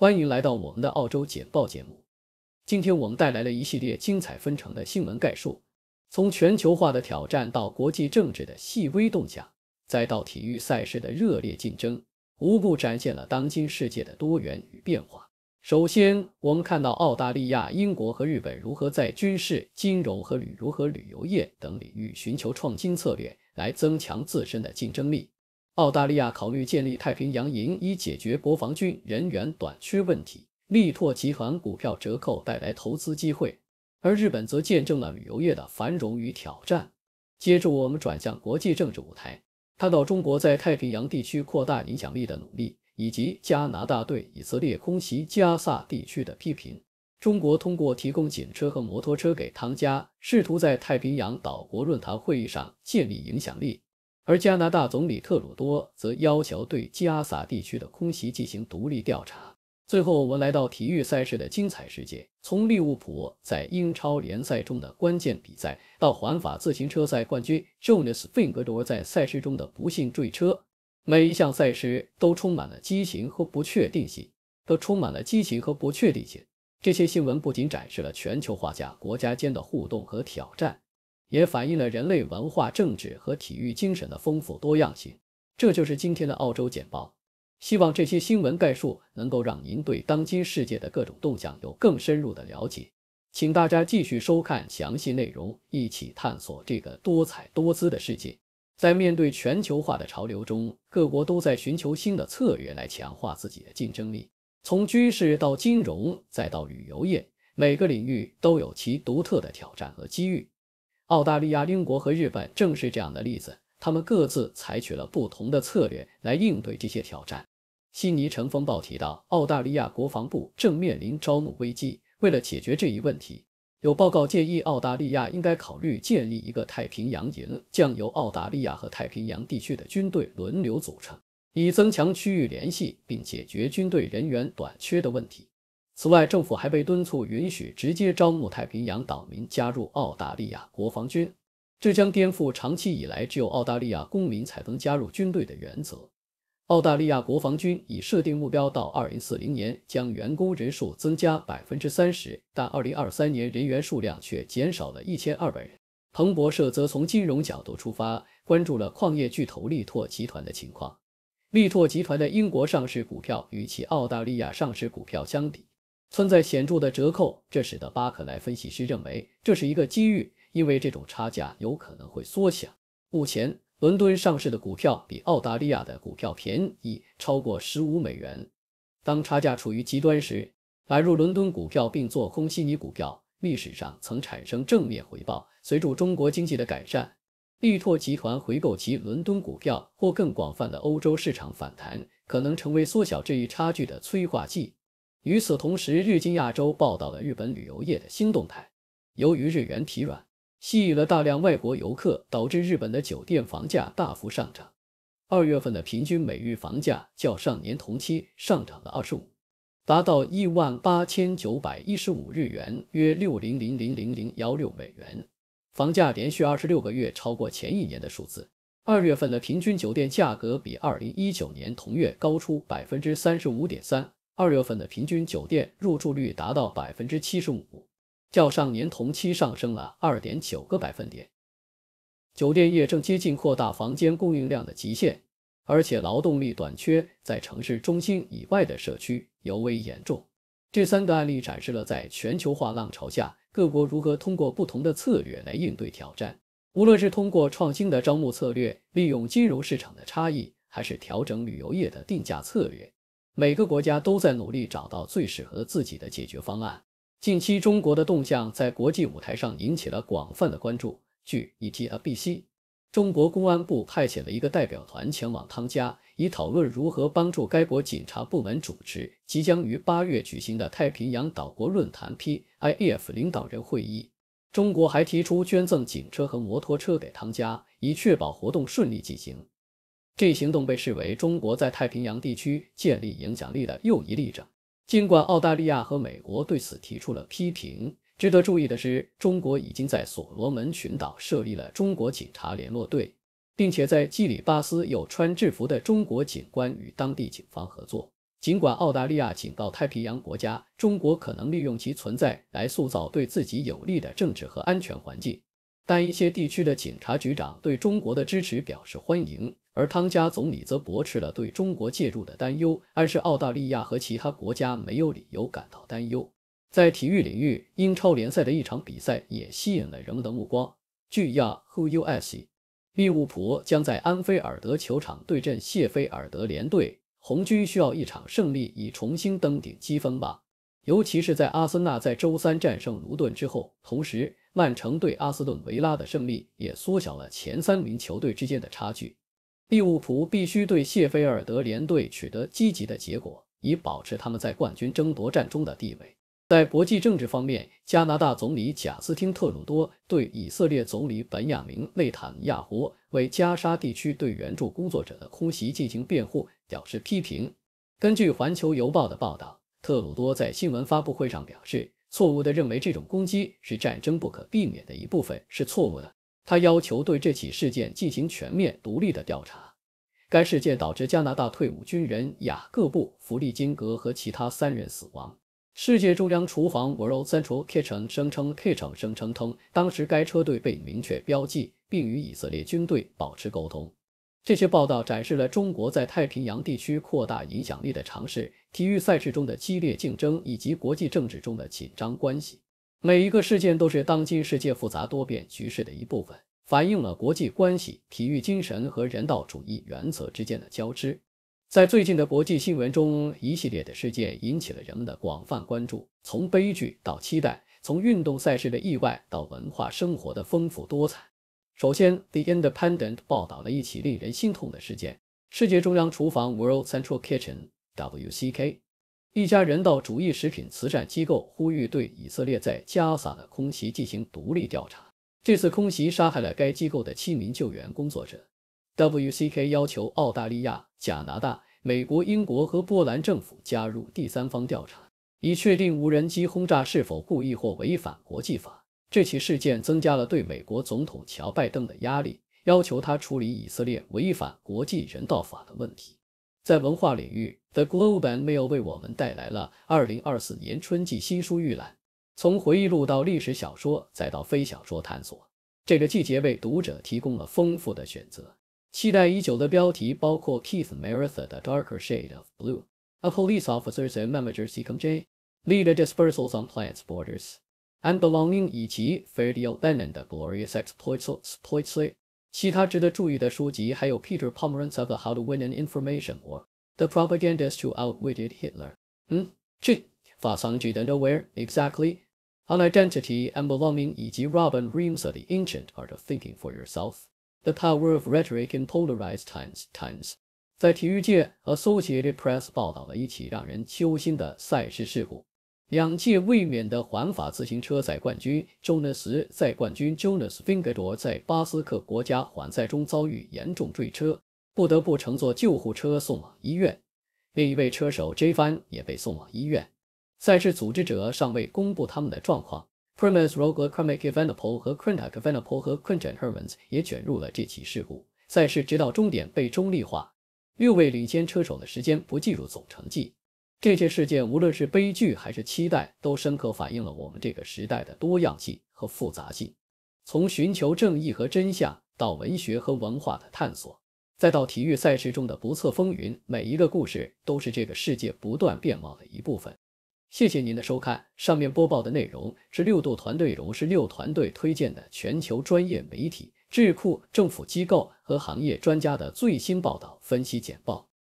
欢迎来到我们的澳洲简报节目。今天我们带来了一系列精彩纷呈的新闻概述，从全球化的挑战到国际政治的细微动向，再到体育赛事的热烈竞争，无不展现了当今世界的多元与变化。首先，我们看到澳大利亚、英国和日本如何在军事、金融和旅如何旅游业等领域寻求创新策略，来增强自身的竞争力。澳大利亚考虑建立太平洋营，以解决国防军人员短缺问题。力拓集团股票折扣带来投资机会，而日本则见证了旅游业的繁荣与挑战。接着，我们转向国际政治舞台，看到中国在太平洋地区扩大影响力的努力，以及加拿大对以色列空袭加萨地区的批评。中国通过提供警车和摩托车给汤加，试图在太平洋岛国论坛会议上建立影响力。而加拿大总理特鲁多则要求对加萨地区的空袭进行独立调查。最后，我们来到体育赛事的精彩世界，从利物浦在英超联赛中的关键比赛，到环法自行车赛冠军 Jonas f i n g e g a a r 在赛事中的不幸坠车，每一项赛事都充满了激情和不确定性。都充满了激情和不确定性。这些新闻不仅展示了全球化下国家间的互动和挑战。也反映了人类文化、政治和体育精神的丰富多样性。这就是今天的澳洲简报。希望这些新闻概述能够让您对当今世界的各种动向有更深入的了解。请大家继续收看详细内容，一起探索这个多彩多姿的世界。在面对全球化的潮流中，各国都在寻求新的策略来强化自己的竞争力。从军事到金融，再到旅游业，每个领域都有其独特的挑战和机遇。澳大利亚、英国和日本正是这样的例子，他们各自采取了不同的策略来应对这些挑战。悉尼晨风报提到，澳大利亚国防部正面临招募危机。为了解决这一问题，有报告建议澳大利亚应该考虑建立一个太平洋营，将由澳大利亚和太平洋地区的军队轮流组成，以增强区域联系，并解决军队人员短缺的问题。此外，政府还被敦促允许直接招募太平洋岛民加入澳大利亚国防军，这将颠覆长期以来只有澳大利亚公民才能加入军队的原则。澳大利亚国防军已设定目标，到2040年将员工人数增加百分之三十，但2023年人员数量却减少了一千二百人。彭博社则从金融角度出发，关注了矿业巨头力拓集团的情况。力拓集团的英国上市股票与其澳大利亚上市股票相比，存在显著的折扣，这使得巴克莱分析师认为这是一个机遇，因为这种差价有可能会缩小。目前，伦敦上市的股票比澳大利亚的股票便宜超过十五美元。当差价处于极端时，买入伦敦股票并做空悉尼股票，历史上曾产生正面回报。随着中国经济的改善，力拓集团回购其伦敦股票或更广泛的欧洲市场反弹，可能成为缩小这一差距的催化剂。与此同时，《日经亚洲》报道了日本旅游业的新动态。由于日元疲软，吸引了大量外国游客，导致日本的酒店房价大幅上涨。二月份的平均每日房价较上年同期上涨了25%，达到一万八千九百一十五日元，约六零零零零零幺六美元。房价连续二十六个月超过前一年的数字。二月份的平均酒店价格比二零一九年同月高出百分之三十五点三。二月份的平均酒店入住率达到百分之七十五，较上年同期上升了二点九个百分点。酒店业正接近扩大房间供应量的极限，而且劳动力短缺在城市中心以外的社区尤为严重。这三个案例展示了在全球化浪潮下，各国如何通过不同的策略来应对挑战，无论是通过创新的招募策略、利用金融市场的差异，还是调整旅游业的定价策略。每个国家都在努力找到最适合自己的解决方案。近期，中国的动向在国际舞台上引起了广泛的关注。据 ETBc，a 中国公安部派遣了一个代表团前往汤加，以讨论如何帮助该国警察部门主持即将于八月举行的太平洋岛国论坛 PIF 领导人会议。中国还提出捐赠警车和摩托车给汤加，以确保活动顺利进行。这一行动被视为中国在太平洋地区建立影响力的又一例证。尽管澳大利亚和美国对此提出了批评，值得注意的是，中国已经在所罗门群岛设立了中国警察联络队，并且在基里巴斯有穿制服的中国警官与当地警方合作。尽管澳大利亚警告太平洋国家，中国可能利用其存在来塑造对自己有利的政治和安全环境。但一些地区的警察局长对中国的支持表示欢迎，而汤加总理则驳斥了对中国介入的担忧，暗示澳大利亚和其他国家没有理由感到担忧。在体育领域，英超联赛的一场比赛也吸引了人们的目光。据 Who u s 利物浦将在安菲尔德球场对阵谢菲尔德联队，红军需要一场胜利以重新登顶积分榜，尤其是在阿森纳在周三战胜卢顿之后，同时。曼城对阿斯顿维拉的胜利也缩小了前三名球队之间的差距。利物浦必须对谢菲尔德联队取得积极的结果，以保持他们在冠军争夺战中的地位。在国际政治方面，加拿大总理贾斯汀·特鲁多对以色列总理本雅明·内塔尼亚胡为加沙地区对援助工作者的空袭进行辩护表示批评。根据《环球邮报》的报道，特鲁多在新闻发布会上表示。错误地认为这种攻击是战争不可避免的一部分是错误的。他要求对这起事件进行全面、独立的调查。该事件导致加拿大退伍军人雅各布·弗利金格和其他三人死亡。世界中央厨房 （World Central Kitchen） 声称，K i t c h e n 声称称当时该车队被明确标记，并与以色列军队保持沟通。这些报道展示了中国在太平洋地区扩大影响力的尝试、体育赛事中的激烈竞争以及国际政治中的紧张关系。每一个事件都是当今世界复杂多变局势的一部分，反映了国际关系、体育精神和人道主义原则之间的交织。在最近的国际新闻中，一系列的事件引起了人们的广泛关注，从悲剧到期待，从运动赛事的意外到文化生活的丰富多彩。首先，《The Independent》报道了一起令人心痛的事件。世界中央厨房 （World Central Kitchen，WCK） 一家人道主义食品慈善机构呼吁对以色列在加沙的空袭进行独立调查。这次空袭杀害了该机构的七名救援工作者。WCK 要求澳大利亚、加拿大、美国、英国和波兰政府加入第三方调查，以确定无人机轰炸是否故意或违反国际法。这起事件增加了对美国总统乔拜登的压力，要求他处理以色列违反国际人道法的问题。在文化领域，《The Globe and Mail》为我们带来了2024年春季新书预览，从回忆录到历史小说，再到非小说探索，这个季节为读者提供了丰富的选择。期待已久的标题包括 Keith Meredith 的《Darker Shade of Blue》，A Police Officer's and Manager's Secret，Leader Dispersals on Plant's Borders。And 安德朗因以及菲迪 n 南的《Glorious Exploits》。其他值得注意的书籍还有 Peter Pomerantz 的《How to Win an Information War》、The Propagandist Who Outwitted where exactly? On identity and belonging 以及 Robin Reams Ancient Art of Thinking for Yourself: The Power of Rhetoric in Polarized Times Times。在体育界和 Associated Press 报道了一起让人揪心的赛事事故。两届卫冕的环法自行车赛冠军 Jonas 在冠军 Jonas Vingegaard 在巴斯克国家环赛中遭遇严重坠车，不得不乘坐救护车送往医院。另一位车手 j e a n 也被送往医院。赛事组织者尚未公布他们的状况。p r e m u s r o g e c k a m i e Vanepol 和 Krinka Vanepol 和 q u i n k a Hermans 也卷入了这起事故。赛事直到终点被中立化，六位领先车手的时间不计入总成绩。这些事件，无论是悲剧还是期待，都深刻反映了我们这个时代的多样性和复杂性。从寻求正义和真相，到文学和文化的探索，再到体育赛事中的不测风云，每一个故事都是这个世界不断变貌的一部分。谢谢您的收看。上面播报的内容是六度团队，荣是六团队推荐的全球专业媒体、智库、政府机构和行业专家的最新报道分析简报。